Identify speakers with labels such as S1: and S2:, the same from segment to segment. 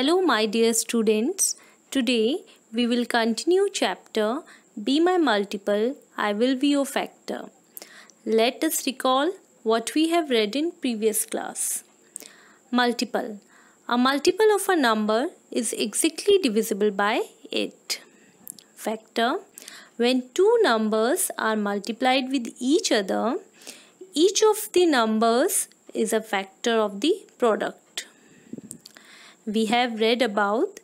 S1: Hello my dear students. Today we will continue chapter Be my multiple, I will be your factor. Let us recall what we have read in previous class. Multiple. A multiple of a number is exactly divisible by it. Factor. When two numbers are multiplied with each other, each of the numbers is a factor of the product we have read about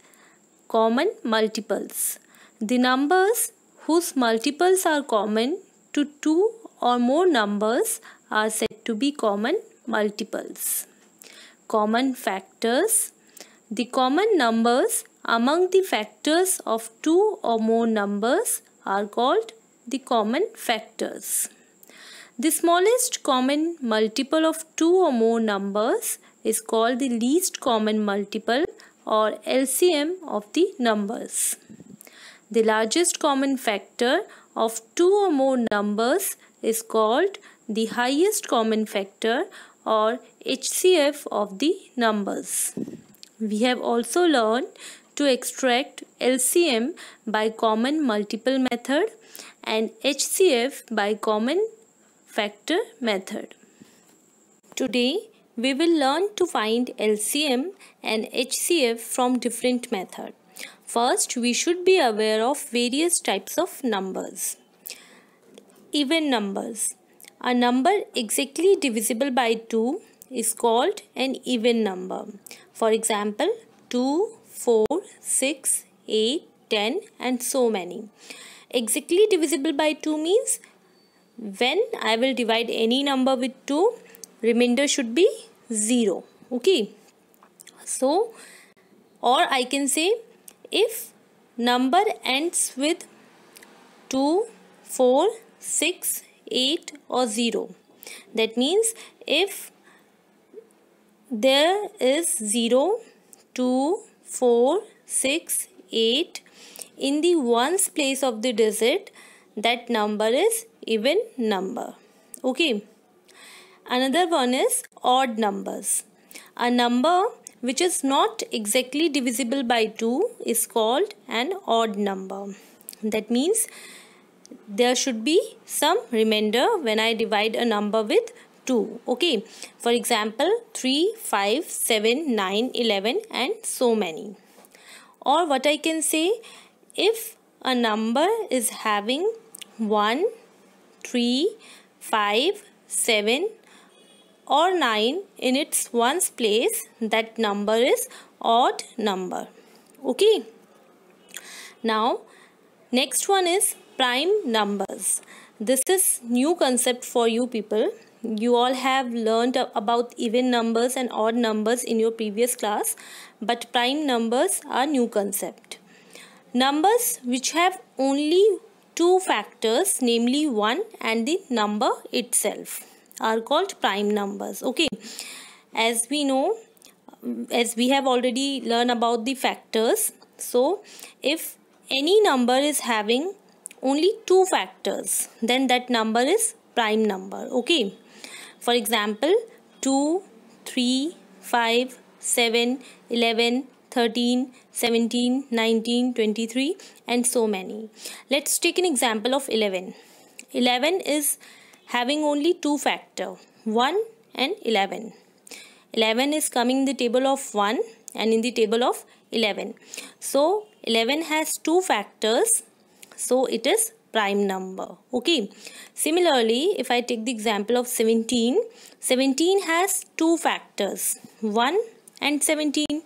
S1: common multiples. The numbers whose multiples are common to two or more numbers are said to be common multiples. Common factors. The common numbers among the factors of two or more numbers are called the common factors. The smallest common multiple of two or more numbers is called the least common multiple or LCM of the numbers. The largest common factor of two or more numbers is called the highest common factor or HCF of the numbers. We have also learned to extract LCM by common multiple method and HCF by common factor method. Today we will learn to find LCM and HCF from different method. First, we should be aware of various types of numbers. Even numbers. A number exactly divisible by 2 is called an even number. For example, 2, 4, 6, 8, 10 and so many. Exactly divisible by 2 means when I will divide any number with 2, remainder should be 0 okay so or I can say if number ends with 2 4 6 8 or 0 that means if there is 0 2 4 6 8 in the ones place of the digit that number is even number okay Another one is odd numbers. A number which is not exactly divisible by 2 is called an odd number. That means there should be some remainder when I divide a number with 2. Okay. For example, 3, 5, 7, 9, 11 and so many. Or what I can say, if a number is having 1, 3, 5, 7, or 9 in its ones place that number is odd number okay now next one is prime numbers this is new concept for you people you all have learned about even numbers and odd numbers in your previous class but prime numbers are new concept numbers which have only two factors namely 1 and the number itself are called prime numbers okay as we know as we have already learned about the factors so if any number is having only two factors then that number is prime number okay for example 2 3 5 7 11 13 17 19 23 and so many let's take an example of 11 11 is having only two factor 1 and 11 11 is coming in the table of 1 and in the table of 11 so 11 has two factors so it is prime number okay similarly if i take the example of 17 17 has two factors 1 and 17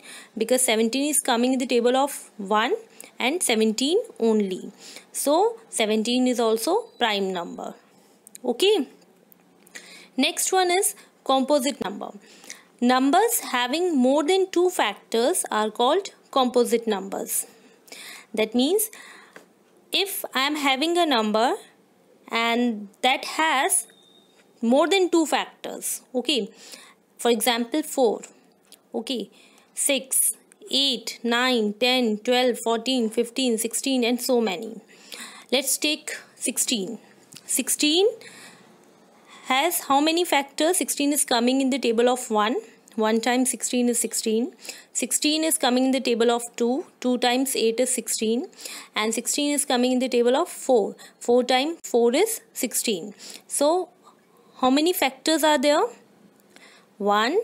S1: because 17 is coming in the table of 1 and 17 only so 17 is also prime number okay next one is composite number numbers having more than two factors are called composite numbers that means if I am having a number and that has more than two factors okay for example 4 okay 6 8 9 10 12 14 15 16 and so many let's take 16 16 has how many factors? 16 is coming in the table of 1. 1 times 16 is 16. 16 is coming in the table of 2. 2 times 8 is 16. And 16 is coming in the table of 4. 4 times 4 is 16. So, how many factors are there? 1,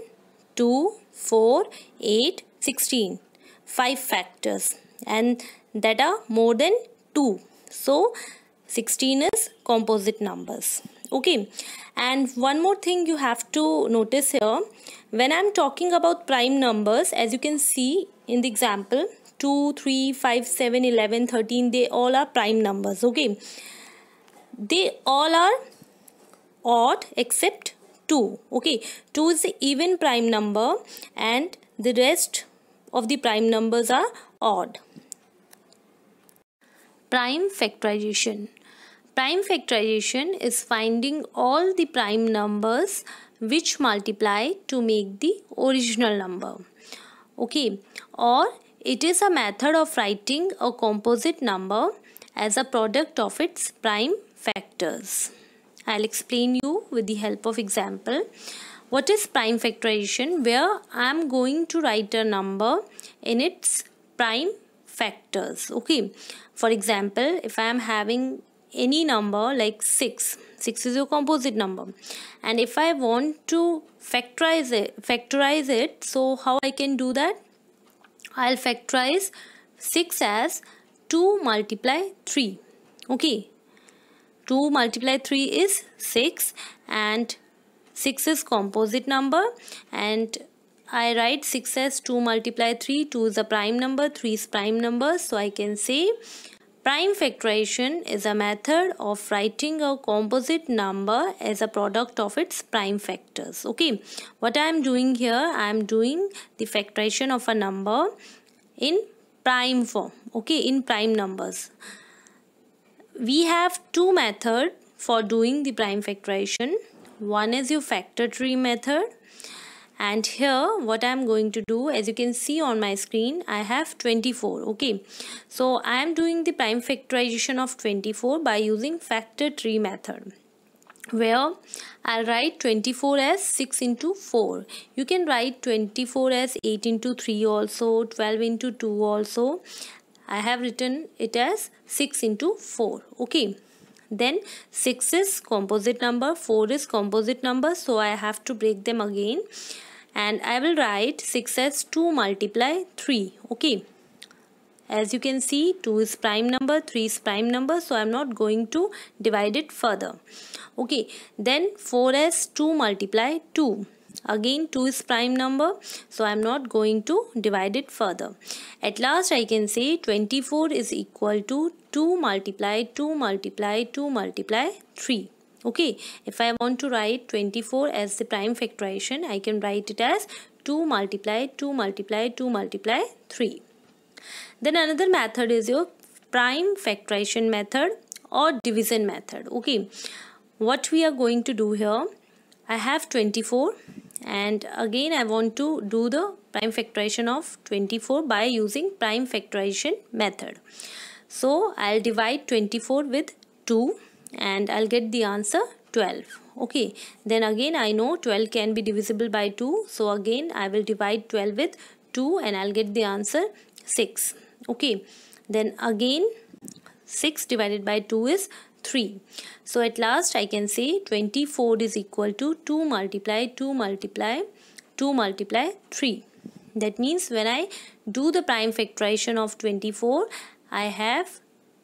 S1: 2, 4, 8, 16. 5 factors. And that are more than 2. So, 16 is composite numbers okay and one more thing you have to notice here when i'm talking about prime numbers as you can see in the example 2 3 5 7 11 13 they all are prime numbers okay they all are odd except 2 okay 2 is the even prime number and the rest of the prime numbers are odd prime factorization Prime factorization is finding all the prime numbers which multiply to make the original number. Okay, or it is a method of writing a composite number as a product of its prime factors. I'll explain you with the help of example. What is prime factorization? Where I am going to write a number in its prime factors. Okay. For example, if I am having any number like 6 6 is a composite number and if I want to factorize it factorize it so how I can do that I'll factorize 6 as 2 multiply 3 okay 2 multiply 3 is 6 and 6 is composite number and I write 6 as 2 multiply 3 2 is a prime number 3 is prime number so I can say Prime factorization is a method of writing a composite number as a product of its prime factors. Okay, what I am doing here, I am doing the factorization of a number in prime form. Okay, in prime numbers. We have two methods for doing the prime factorization. One is your factor tree method and here what I'm going to do as you can see on my screen I have 24 okay so I am doing the prime factorization of 24 by using factor tree method where I'll write 24 as 6 into 4. You can write 24 as 8 into 3 also, 12 into 2 also. I have written it as 6 into 4. Okay. Then 6 is composite number, 4 is composite number. So I have to break them again. And I will write 6 as 2 multiply 3. Okay. As you can see 2 is prime number, 3 is prime number. So I am not going to divide it further. Okay. Then 4 as 2 multiply 2. Again 2 is prime number so I am not going to divide it further. At last I can say 24 is equal to 2 multiply 2 multiply 2 multiply 3. Okay, if I want to write 24 as the prime factorization, I can write it as 2 multiply 2 multiply 2 multiply 3. Then another method is your prime factorization method or division method. Okay, what we are going to do here, I have 24 and again I want to do the prime factorization of 24 by using prime factorization method. So I'll divide 24 with 2 and I'll get the answer 12. Okay, then again I know 12 can be divisible by 2. So again I will divide 12 with 2 and I'll get the answer 6. Okay, then again 6 divided by 2 is 3. So at last I can say 24 is equal to 2 multiply 2 multiply 2 multiply 3. That means when I do the prime factorization of 24, I have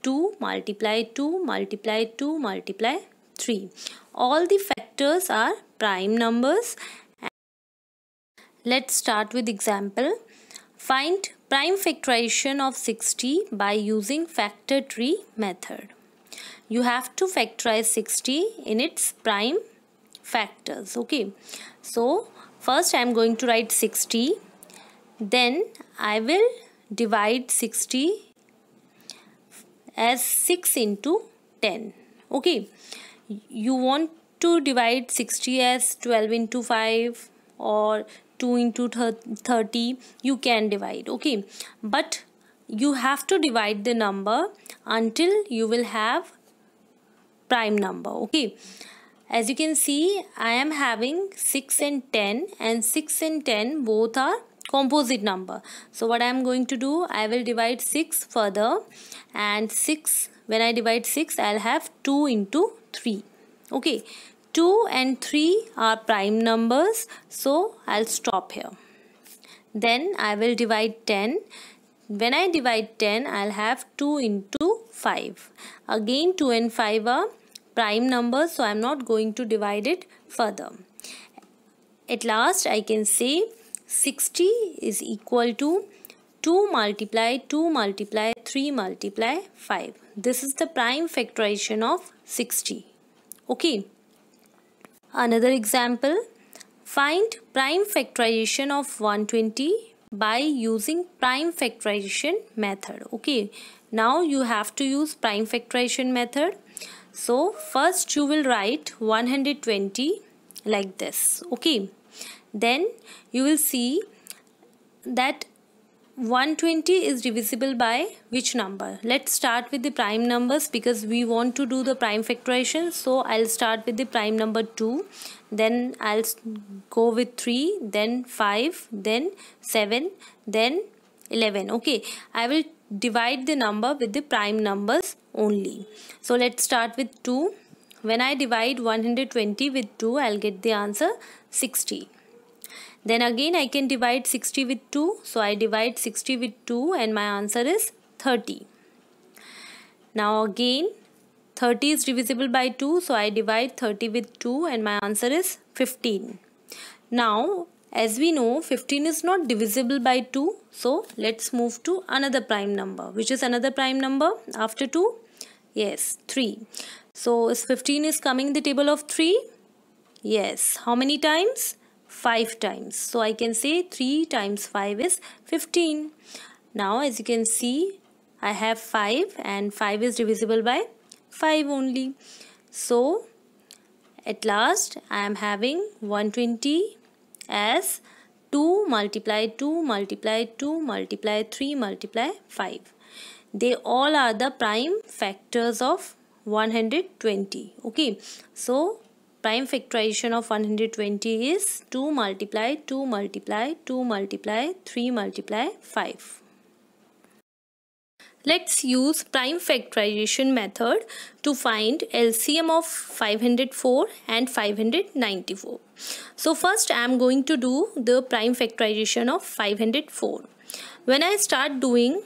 S1: 2 multiply 2 multiply 2 multiply 3. All the factors are prime numbers. Let's start with example. Find prime factorization of 60 by using factor tree method you have to factorize 60 in its prime factors okay so first I am going to write 60 then I will divide 60 as 6 into 10 okay you want to divide 60 as 12 into 5 or 2 into 30 you can divide okay but you have to divide the number until you will have prime number okay as you can see I am having 6 and 10 and 6 and 10 both are composite number so what I am going to do I will divide 6 further and 6 when I divide 6 I'll have 2 into 3 okay 2 and 3 are prime numbers so I'll stop here then I will divide 10 when I divide 10 I'll have 2 into 5 again 2 and 5 are prime numbers so I'm not going to divide it further. At last I can say 60 is equal to 2 multiply 2 multiply 3 multiply 5. This is the prime factorization of 60. Okay. Another example. Find prime factorization of 120 by using prime factorization method. Okay. Now you have to use prime factorization method so first you will write 120 like this okay then you will see that 120 is divisible by which number let's start with the prime numbers because we want to do the prime factorization so i'll start with the prime number 2 then i'll go with 3 then 5 then 7 then 11 okay i will divide the number with the prime numbers only. So let's start with 2. When I divide 120 with 2, I'll get the answer 60. Then again I can divide 60 with 2. So I divide 60 with 2 and my answer is 30. Now again 30 is divisible by 2. So I divide 30 with 2 and my answer is 15. Now as we know 15 is not divisible by 2. So let's move to another prime number. Which is another prime number after 2? Yes, 3. So is 15 is coming in the table of 3? Yes. How many times? 5 times. So I can say 3 times 5 is 15. Now as you can see, I have 5 and 5 is divisible by 5 only. So at last I am having 120 as 2 multiply 2 multiply 2 multiply 3 multiply 5 they all are the prime factors of 120 okay so prime factorization of 120 is 2 multiply 2 multiply 2 multiply 3 multiply 5 Let's use prime factorization method to find LCM of 504 and 594. So first I am going to do the prime factorization of 504. When I start doing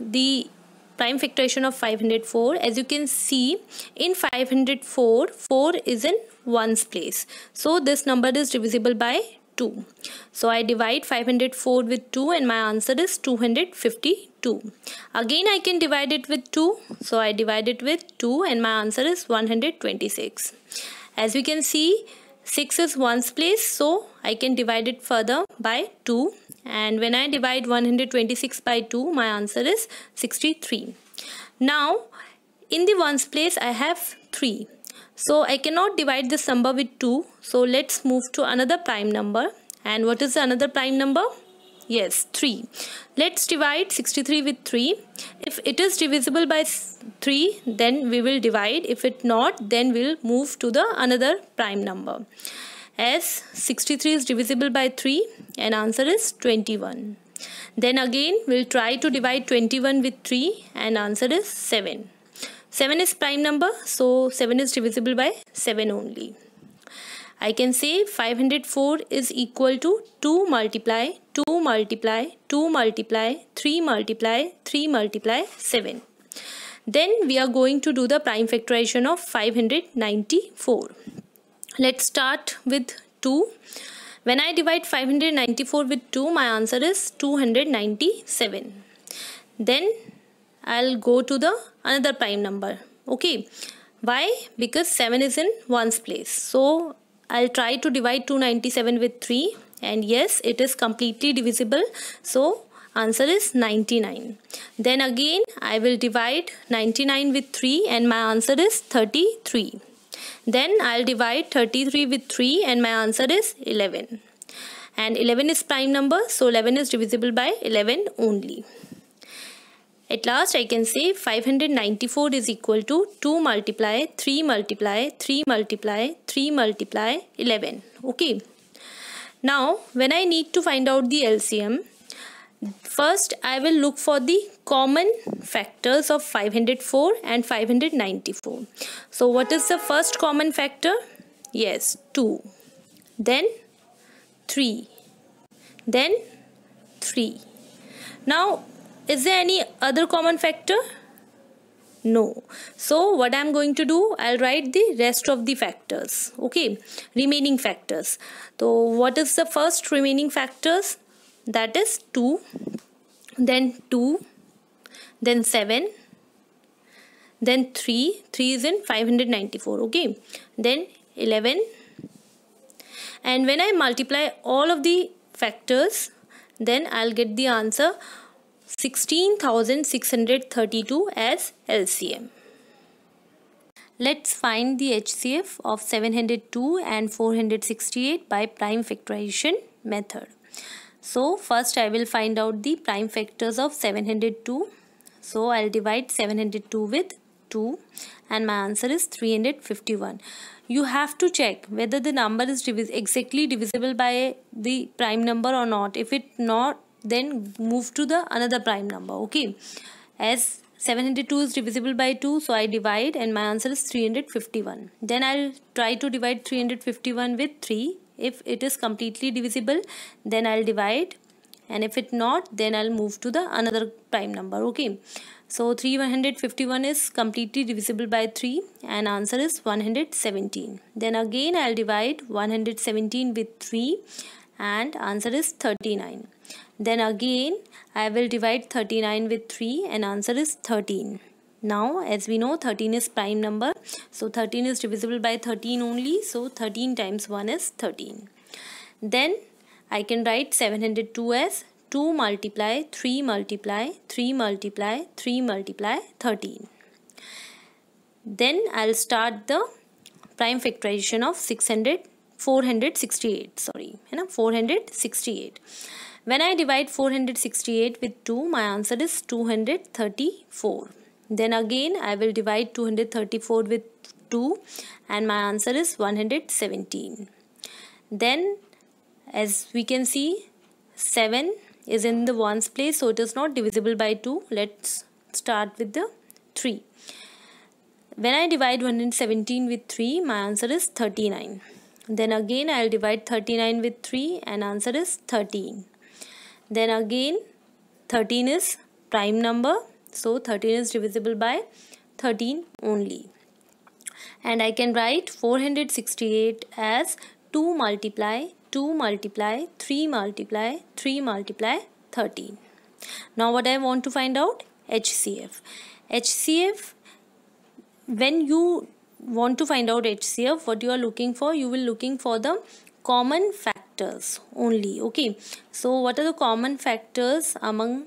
S1: the prime factorization of 504 as you can see in 504 4 is in 1's place so this number is divisible by 2 so I divide 504 with 2 and my answer is 252 again I can divide it with 2 so I divide it with 2 and my answer is 126 as we can see 6 is 1's place so I can divide it further by 2 and when I divide 126 by 2 my answer is 63. Now in the ones place I have 3. So I cannot divide this number with 2. So let's move to another prime number and what is another prime number? Yes, 3. Let's divide 63 with 3. If it is divisible by 3, then we will divide. If it not, then we'll move to the another prime number. S 63 is divisible by 3 and answer is 21. Then again we'll try to divide 21 with 3 and answer is 7. 7 is prime number so 7 is divisible by 7 only. I can say 504 is equal to 2 multiply 2 multiply 2 multiply 3 multiply 3 multiply 7. Then we are going to do the prime factorization of 594. Let's start with 2. When I divide 594 with 2, my answer is 297. Then I'll go to the another prime number. Okay. Why? Because 7 is in 1's place. So I'll try to divide 297 with 3 and yes it is completely divisible so answer is 99 then again I will divide 99 with 3 and my answer is 33 then I'll divide 33 with 3 and my answer is 11. And 11 is prime number so 11 is divisible by 11 only. At last I can say 594 is equal to 2 multiply 3 multiply 3 multiply 3 multiply 11. Okay. Now when I need to find out the LCM First, I will look for the common factors of 504 and 594. So, what is the first common factor? Yes, 2. Then 3. Then 3. Now, is there any other common factor? No. So, what I am going to do? I will write the rest of the factors. Okay, remaining factors. So, what is the first remaining factors? that is 2 then 2 then 7 then 3 3 is in 594 okay then 11 and when I multiply all of the factors then I'll get the answer 16,632 as LCM. Let's find the HCF of 702 and 468 by prime factorization method. So first I will find out the prime factors of 702. So I'll divide 702 with 2 and my answer is 351. You have to check whether the number is divis exactly divisible by the prime number or not. If it not then move to the another prime number okay. As 702 is divisible by 2 so I divide and my answer is 351. Then I'll try to divide 351 with 3 if it is completely divisible then I'll divide and if it not then I'll move to the another prime number okay so 351 is completely divisible by 3 and answer is 117 then again I'll divide 117 with 3 and answer is 39 then again I will divide 39 with 3 and answer is 13 now as we know 13 is prime number so 13 is divisible by 13 only so 13 times 1 is 13. Then I can write 702 as 2 multiply 3 multiply 3 multiply 3 multiply 13. Then I'll start the prime factorization of 600 468 sorry you know 468 when i divide 468 with 2 my answer is 234 then again I will divide 234 with 2 and my answer is 117. Then as we can see 7 is in the 1's place so it is not divisible by 2. Let's start with the 3. When I divide 117 with 3 my answer is 39. Then again I will divide 39 with 3 and answer is 13. Then again 13 is prime number so 13 is divisible by 13 only. And I can write 468 as 2 multiply 2 multiply 3 multiply 3 multiply 13. Now what I want to find out? HCF. HCF, when you want to find out HCF, what you are looking for? You will looking for the common factors only. Okay. So what are the common factors among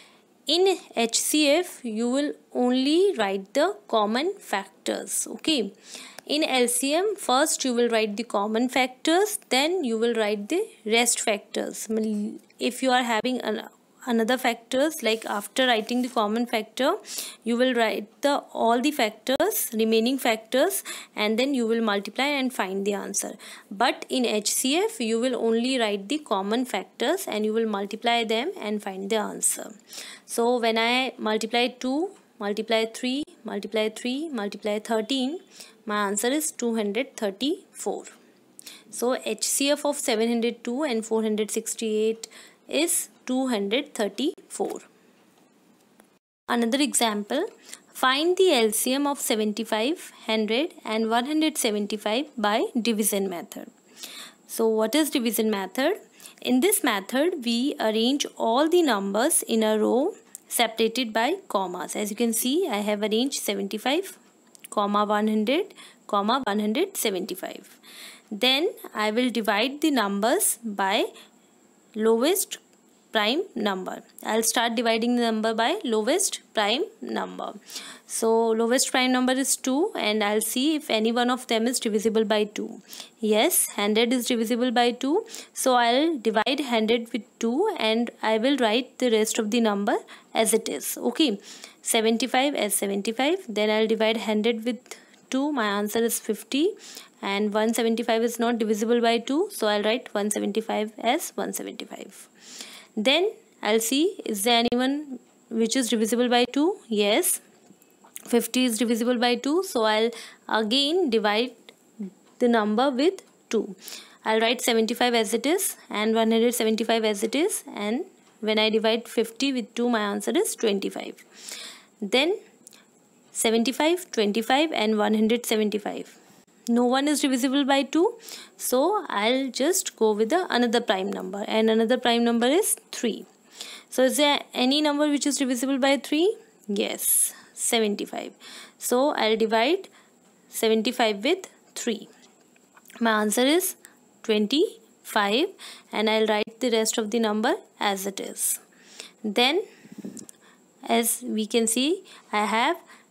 S1: in HCF you will only write the common factors okay in LCM first you will write the common factors then you will write the rest factors if you are having a another factors like after writing the common factor you will write the all the factors remaining factors and then you will multiply and find the answer but in HCF you will only write the common factors and you will multiply them and find the answer so when I multiply 2 multiply 3 multiply 3 multiply 13 my answer is 234 so HCF of 702 and 468 is 234. Another example, find the LCM of 75, 100 and 175 by division method. So what is division method? In this method, we arrange all the numbers in a row separated by commas. As you can see, I have arranged 75, comma 100, comma 175. Then I will divide the numbers by lowest prime number. I'll start dividing the number by lowest prime number. So lowest prime number is 2 and I'll see if any one of them is divisible by 2. Yes, 100 is divisible by 2. So I'll divide 100 with 2 and I will write the rest of the number as it is. Okay, 75 as 75. Then I'll divide 100 with 2. My answer is 50 and 175 is not divisible by 2 so I'll write 175 as 175 then I'll see is there anyone which is divisible by 2 yes 50 is divisible by 2 so I'll again divide the number with 2 I'll write 75 as it is and 175 as it is and when I divide 50 with 2 my answer is 25 then 75 25 and 175 no one is divisible by 2 so I'll just go with the another prime number and another prime number is 3 so is there any number which is divisible by 3 yes 75 so I'll divide 75 with 3 my answer is 25 and I'll write the rest of the number as it is then as we can see I have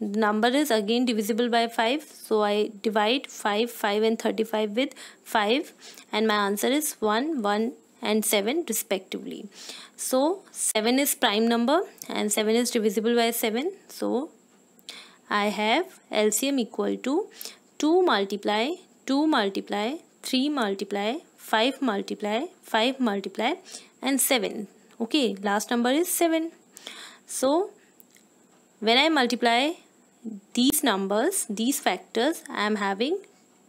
S1: The number is again divisible by 5 so I divide 5 5 and 35 with 5 and my answer is 1 1 and 7 respectively so 7 is prime number and 7 is divisible by 7 so I have LCM equal to 2 multiply 2 multiply 3 multiply 5 multiply 5 multiply and 7 okay last number is 7 so when I multiply these numbers, these factors, I am having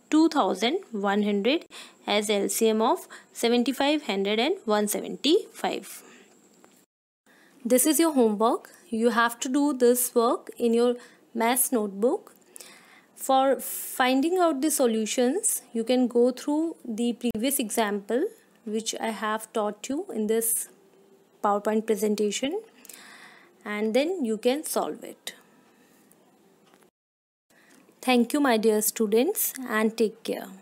S1: 2100 as LCM of 7500 and 175. This is your homework. You have to do this work in your math notebook. For finding out the solutions, you can go through the previous example which I have taught you in this PowerPoint presentation and then you can solve it. Thank you my dear students and take care.